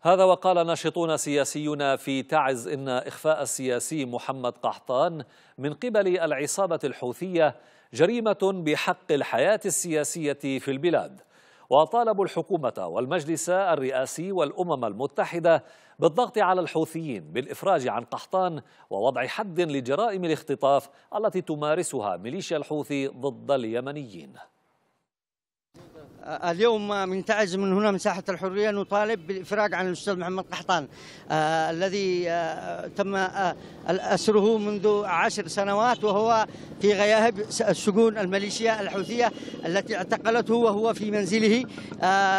هذا وقال ناشطون سياسيون في تعز إن إخفاء السياسي محمد قحطان من قبل العصابة الحوثية جريمة بحق الحياة السياسية في البلاد وطالبوا الحكومة والمجلس الرئاسي والأمم المتحدة بالضغط على الحوثيين بالإفراج عن قحطان ووضع حد لجرائم الاختطاف التي تمارسها ميليشيا الحوثي ضد اليمنيين آه، اليوم منتعز من هنا مساحة الحرية نطالب بالإفراج عن الأستاذ محمد قحطان آه، الذي آه، تم أسره منذ عشر سنوات وهو في غياهب السجون الميليشيا الحوثية التي اعتقلته وهو في منزله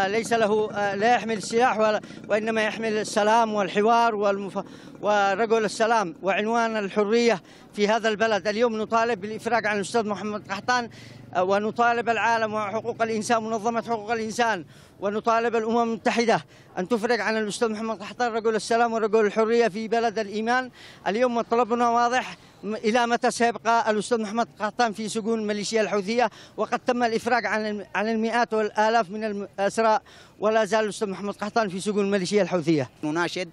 ليس له لا يحمل السلاح وإنما يحمل السلام والحوار والمف... ورجل السلام وعنوان الحرية في هذا البلد اليوم نطالب بالإفراج عن الأستاذ محمد قحطان ونطالب العالم وحقوق الإنسان منظمة منظمة حقوق الإنسان ونطالب الأمم المتحدة أن تفرج عن الأستاذ محمد قحطان رجل السلام ورجل الحرية في بلد الإيمان اليوم مطلبنا واضح الى متى سيبقى الاستاذ محمد قحطان في سجون الميليشيا الحوثيه وقد تم الافراج عن عن المئات والالاف من الاسرى ولا زال الاستاذ محمد قحطان في سجون الميليشيا الحوثيه. نناشد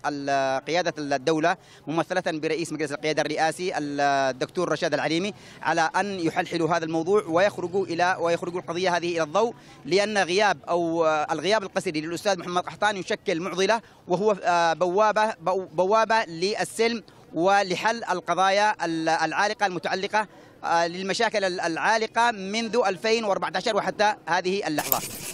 قياده الدوله ممثله برئيس مجلس القياده الرئاسي الدكتور رشاد العليمي على ان يحلحلوا هذا الموضوع ويخرجوا الى ويخرجوا القضيه هذه الى الضوء لان غياب او الغياب القسري للاستاذ محمد قحطان يشكل معضله وهو آه، بوابه بوابه للسلم ولحل القضايا العالقة المتعلقة آه، للمشاكل العالقة منذ 2014 وحتى هذه اللحظة